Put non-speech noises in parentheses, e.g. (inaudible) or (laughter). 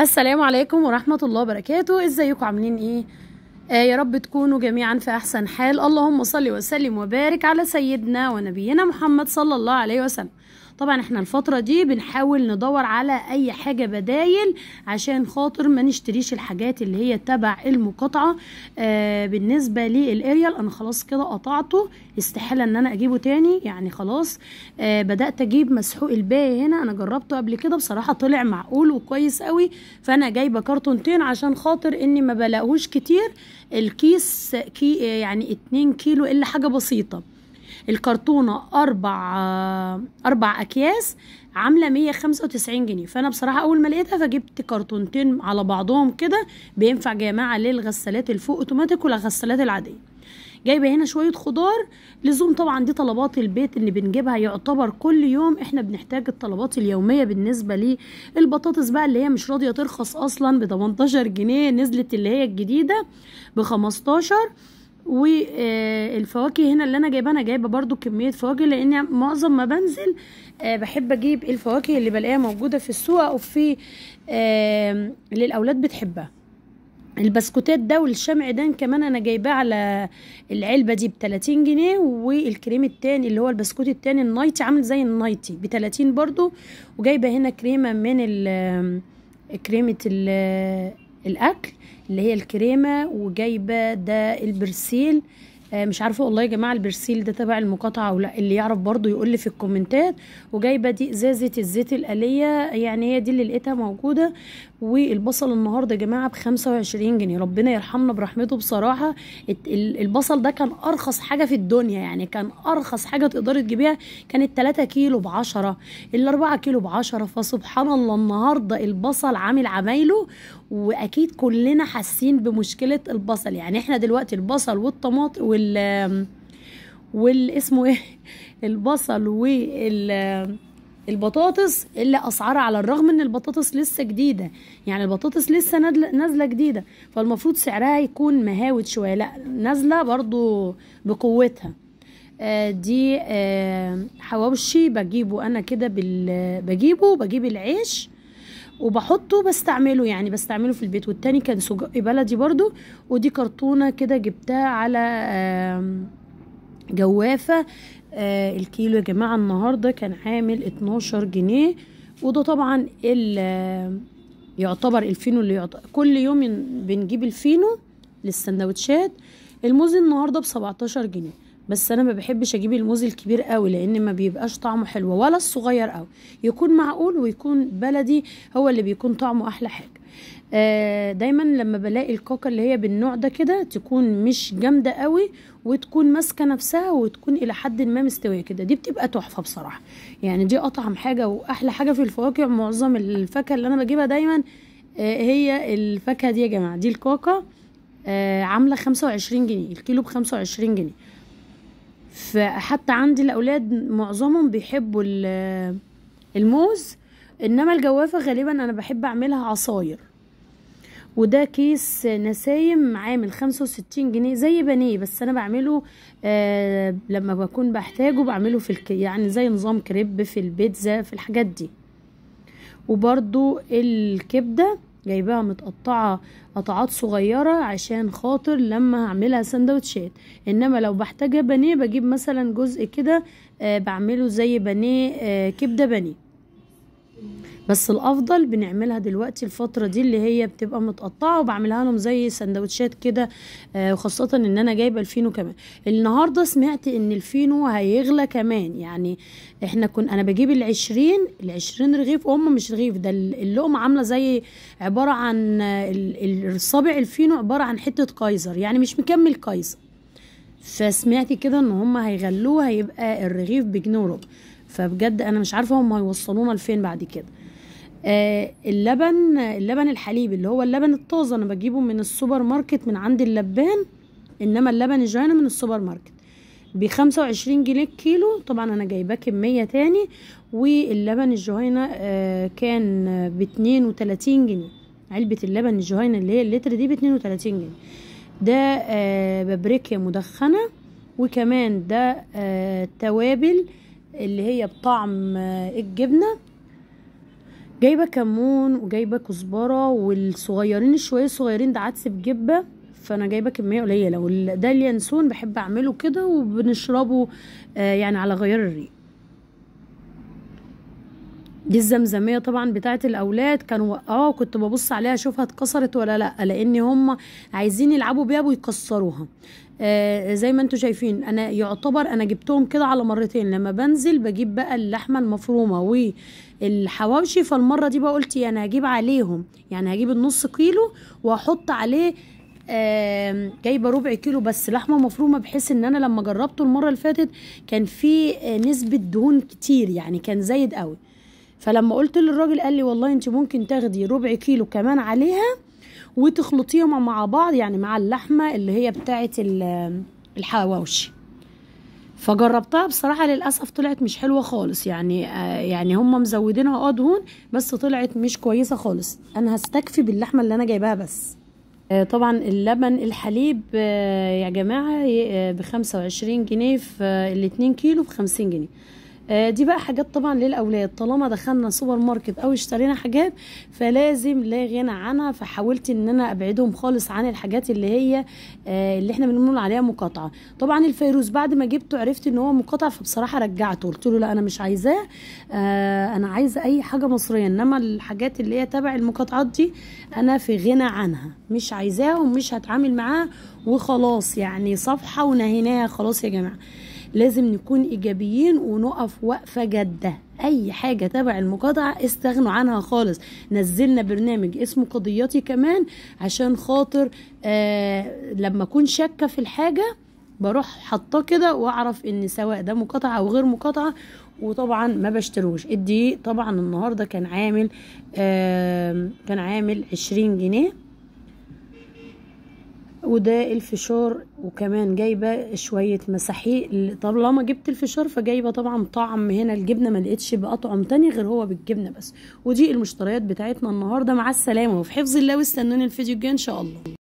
السلام عليكم ورحمة الله وبركاته ازيكم عاملين ايه آه يا رب تكونوا جميعا في احسن حال اللهم صل وسلم وبارك على سيدنا ونبينا محمد صلى الله عليه وسلم طبعا احنا الفترة دي بنحاول ندور على اي حاجة بدايل عشان خاطر ما نشتريش الحاجات اللي هي تبع المقاطعة آه بالنسبة للاريال انا خلاص كده قطعته استحالة ان انا اجيبه تاني يعني خلاص آه بدأت اجيب مسحوق الباقي هنا انا جربته قبل كده بصراحة طلع معقول وكويس قوي فانا جايبة كرتونتين عشان خاطر اني ما بلاقهوش كتير الكيس كي يعني اتنين كيلو الا حاجة بسيطة الكرتونه اربع اربع اكياس عامله 195 جنيه فانا بصراحه اول ما لقيتها فجبت كرتونتين على بعضهم كده بينفع جماعه للغسالات الفوق اوتوماتيك والغسالات العاديه جايبه هنا شويه خضار لزوم طبعا دي طلبات البيت اللي بنجيبها يعتبر كل يوم احنا بنحتاج الطلبات اليوميه بالنسبه للبطاطس بقى اللي هي مش راضيه ترخص اصلا ب 18 جنيه نزلت اللي هي الجديده ب 15 والفواكه آه، هنا اللي انا جايبها انا جايبه برضو كميه فواكه لان معظم ما بنزل آه، بحب اجيب الفواكه اللي بلاقيها موجوده في السوق او في آه، اللي الاولاد بتحبها البسكوتات ده والشمع ده كمان انا جايباه على العلبه دي ب 30 جنيه والكريم التاني اللي هو البسكوت التاني النايتي عامل زي النايتي ب 30 برضو وجايبه هنا كريمه من كريمه الاكل اللي هي الكريمه وجايبه ده البرسيل آه، مش عارفه والله يا جماعه البرسيل ده تبع المقاطعه ولا لا اللي يعرف برضو يقول لي في الكومنتات وجايبه دي ازازه الزيت الاليه يعني هي دي اللي لقيتها موجوده والبصل النهارده يا جماعه ب 25 جنيه ربنا يرحمنا برحمته بصراحه البصل ده كان ارخص حاجه في الدنيا يعني كان ارخص حاجه تقدري تجيبيها كانت 3 كيلو ب 10 ال 4 كيلو ب 10 فسبحان الله النهارده البصل عامل عمايله واكيد كلنا حاسين بمشكله البصل يعني احنا دلوقتي البصل والطماطم وال والاسمه ايه (laughs) البصل وال البطاطس اللي اسعارها على الرغم ان البطاطس لسه جديده يعني البطاطس لسه نازله جديده فالمفروض سعرها يكون مهاوت شويه لا نازله برضو بقوتها آه دي آه حواوشي بجيبه انا كده بجيبه بجيب العيش وبحطه بستعمله يعني بستعمله في البيت والتاني كان سجق بلدي برضو ودي كرتونه كده جبتها على آه جوافة آه الكيلو يا جماعة النهاردة كان عامل اتناشر جنيه وده طبعا آه، يعتبر الفينو اللي يعتبر كل يوم بنجيب الفينو للسندوتشات الموز النهاردة بسبعتاشر جنيه بس انا ما بحبش اجيب الموز الكبير قوي لان ما بيبقاش طعمه حلو ولا الصغير قوي يكون معقول ويكون بلدي هو اللي بيكون طعمه احلى حاجه آه دايما لما بلاقي الكوكا اللي هي بالنوع ده كده تكون مش جامده قوي وتكون ماسكه نفسها وتكون الى حد ما مستويه كده دي بتبقى تحفه بصراحه يعني دي اطعم حاجه واحلى حاجه في الفواكه معظم الفاكهه اللي انا بجيبها دايما آه هي الفاكهه دي يا جماعه دي الكوكا آه عامله 25 جنيه الكيلو ب 25 جنيه فحتى عندي الاولاد معظمهم بيحبوا الموز انما الجوافه غالبا انا بحب اعملها عصاير وده كيس نسايم عامل خمسة وستين جنيه زي بانيه بس انا بعمله آه لما بكون بحتاجه بعمله في الك... يعني زي نظام كريب في البيتزا في الحاجات دي وبرضو الكبده جايباها متقطعة قطعات صغيرة عشان خاطر لما هعملها سندوتشات انما لو بحتاجها بانيه بجيب مثلا جزء كده آه، بعمله زي بانيه آه، كبدة بانيه بس الافضل بنعملها دلوقتي الفتره دي اللي هي بتبقى متقطعه وبعملها لهم زي سندوتشات كده آه، وخاصه ان انا جايبه الفينو كمان النهارده سمعت ان الفينو هيغلى كمان يعني احنا كن انا بجيب العشرين العشرين رغيف وهم مش رغيف ده اللقمه عامله زي عباره عن الصابع الفينو عباره عن حته كايزر يعني مش مكمل كايزر فسمعت كده ان هم هيغلوه هيبقى الرغيف بجنيه فبجد انا مش عارفه هم هيوصلونا لفين بعد كده آه اللبن اللبن الحليب اللي هو اللبن الطازه انا بجيبه من السوبر ماركت من عند اللبان انما اللبن الجوينا من السوبر ماركت بخمسة وعشرين جنيه الكيلو طبعا انا جايباه كمية تاني واللبن الجهينة آه، كان باتنين 32 جنيه علبة اللبن الجهينة اللي هي اللتر دي باتنين 32 جنيه ده آه، بابريكا مدخنة وكمان ده آه، توابل اللي هي بطعم آه، الجبنه جايبه كمون وجايبه كزبره والصغيرين شويه صغيرين ده عدس بجبه فانا جايبه كميه قليله وده اليانسون بحب اعمله كده وبنشربه آه، يعني على غير الريق دي الزمزميه طبعا بتاعه الاولاد كانوا اه كنت ببص عليها اشوفها اتكسرت ولا لا لان هم عايزين يلعبوا بيها ويكسروها آه زي ما انتم شايفين انا يعتبر انا جبتهم كده على مرتين لما بنزل بجيب بقى اللحمه المفرومه والحواوشي فالمره دي بقى قلت انا هجيب عليهم يعني هجيب النص كيلو واحط عليه آه جايبه ربع كيلو بس لحمه مفرومه بحيث ان انا لما جربته المره اللي فاتت كان في آه نسبه دهون كتير يعني كان زايد قوي فلما قلت للراجل قال لي والله انت ممكن تاخدي ربع كيلو كمان عليها وتخلطيهم مع بعض يعني مع اللحمه اللي هي بتاعه الحواوشي فجربتها بصراحه للاسف طلعت مش حلوه خالص يعني آه يعني هم مزودينها اه دهون بس طلعت مش كويسه خالص انا هستكفي باللحمه اللي انا جايباها بس آه طبعا اللبن الحليب آه يا جماعه آه، ب 25 جنيه في آه، الاتنين كيلو ب 50 جنيه آه، دي بقى حاجات طبعا للاولاد طالما دخلنا سوبر ماركت او اشترينا حاجات فلازم لا غنى عنها فحاولت ان انا ابعدهم خالص عن الحاجات اللي هي آه، اللي احنا بنقول عليها مقاطعه طبعا الفيروز بعد ما جبته عرفت ان هو مقاطع فبصراحه رجعته قلت له لا انا مش عايزاه آه، انا عايزه اي حاجه مصريه انما الحاجات اللي هي تبع المقاطعات دي انا في غنى عنها مش عايزاها ومش هتعامل معاها وخلاص يعني صفحه ونهيناها خلاص يا جماعه لازم نكون ايجابيين ونقف وقفه جاده اي حاجه تبع المقاطعه استغنوا عنها خالص نزلنا برنامج اسمه قضياتي كمان عشان خاطر آه لما اكون شاكه في الحاجه بروح حاطاه كده واعرف ان سواء ده مقاطعه او غير مقاطعه وطبعا ما بشتروش الدقيق طبعا النهارده كان عامل آه كان عامل 20 جنيه وده الفشار وكمان جايبه شويه مساحيق طالما جبت الفشار فجايبه طبعا طعم هنا الجبنه ما لقيتش باطعم تاني غير هو بالجبنه بس ودي المشتريات بتاعتنا النهارده مع السلامه وفي حفظ الله واستنوني الفيديو الجاي ان شاء الله